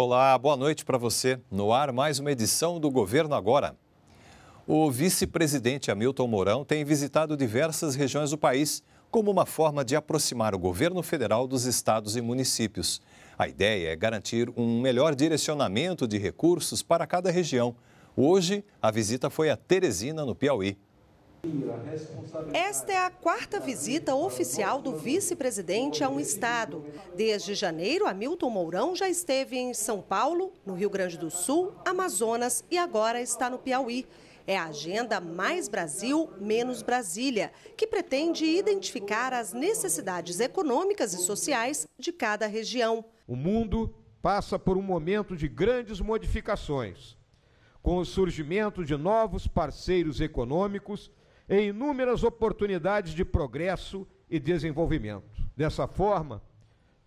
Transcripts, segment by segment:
Olá, boa noite para você. No ar, mais uma edição do Governo Agora. O vice-presidente Hamilton Mourão tem visitado diversas regiões do país como uma forma de aproximar o governo federal dos estados e municípios. A ideia é garantir um melhor direcionamento de recursos para cada região. Hoje, a visita foi a Teresina, no Piauí. Esta é a quarta visita oficial do vice-presidente a um estado. Desde janeiro, Hamilton Mourão já esteve em São Paulo, no Rio Grande do Sul, Amazonas e agora está no Piauí. É a agenda Mais Brasil, Menos Brasília, que pretende identificar as necessidades econômicas e sociais de cada região. O mundo passa por um momento de grandes modificações, com o surgimento de novos parceiros econômicos em inúmeras oportunidades de progresso e desenvolvimento. Dessa forma,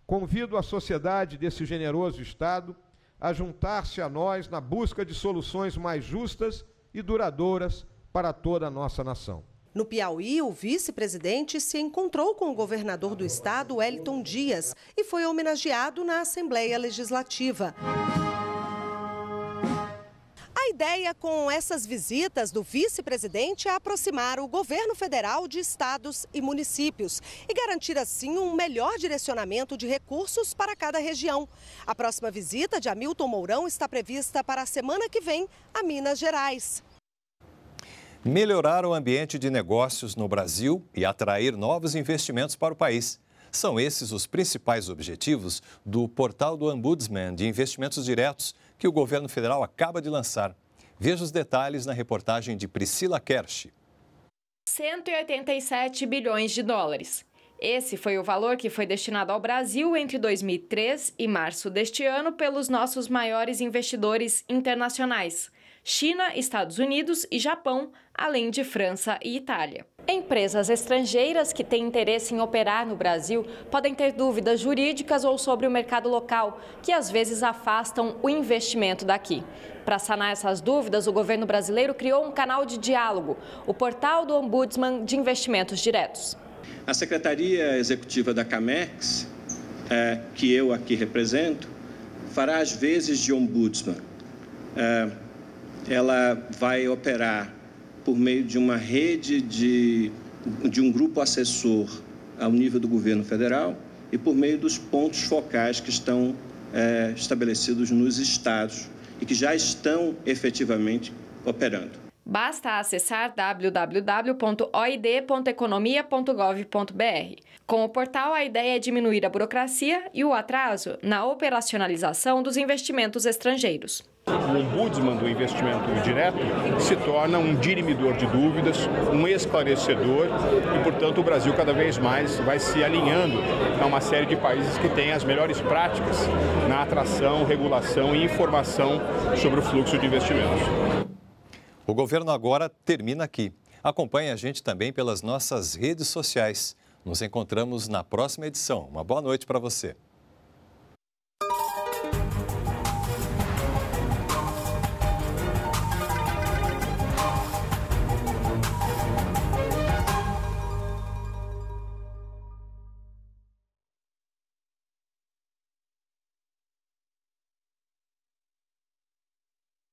convido a sociedade desse generoso Estado a juntar-se a nós na busca de soluções mais justas e duradouras para toda a nossa nação. No Piauí, o vice-presidente se encontrou com o governador do estado, Wellington Dias, e foi homenageado na Assembleia Legislativa ideia com essas visitas do vice-presidente é aproximar o governo federal de estados e municípios e garantir assim um melhor direcionamento de recursos para cada região. A próxima visita de Hamilton Mourão está prevista para a semana que vem a Minas Gerais. Melhorar o ambiente de negócios no Brasil e atrair novos investimentos para o país. São esses os principais objetivos do portal do Ombudsman de Investimentos Diretos que o governo federal acaba de lançar. Veja os detalhes na reportagem de Priscila Kersh. 187 bilhões de dólares. Esse foi o valor que foi destinado ao Brasil entre 2003 e março deste ano pelos nossos maiores investidores internacionais: China, Estados Unidos e Japão, além de França e Itália. Empresas estrangeiras que têm interesse em operar no Brasil podem ter dúvidas jurídicas ou sobre o mercado local, que às vezes afastam o investimento daqui. Para sanar essas dúvidas, o governo brasileiro criou um canal de diálogo, o portal do Ombudsman de Investimentos Diretos. A Secretaria Executiva da CAMEX, é, que eu aqui represento, fará às vezes de ombudsman. É, ela vai operar por meio de uma rede de, de um grupo assessor ao nível do governo federal e por meio dos pontos focais que estão é, estabelecidos nos estados e que já estão efetivamente operando. Basta acessar www.oid.economia.gov.br. Com o portal, a ideia é diminuir a burocracia e o atraso na operacionalização dos investimentos estrangeiros. O ombudsman do investimento direto se torna um dirimidor de dúvidas, um esclarecedor e, portanto, o Brasil cada vez mais vai se alinhando a uma série de países que têm as melhores práticas na atração, regulação e informação sobre o fluxo de investimentos. O governo agora termina aqui. Acompanhe a gente também pelas nossas redes sociais. Nos encontramos na próxima edição. Uma boa noite para você.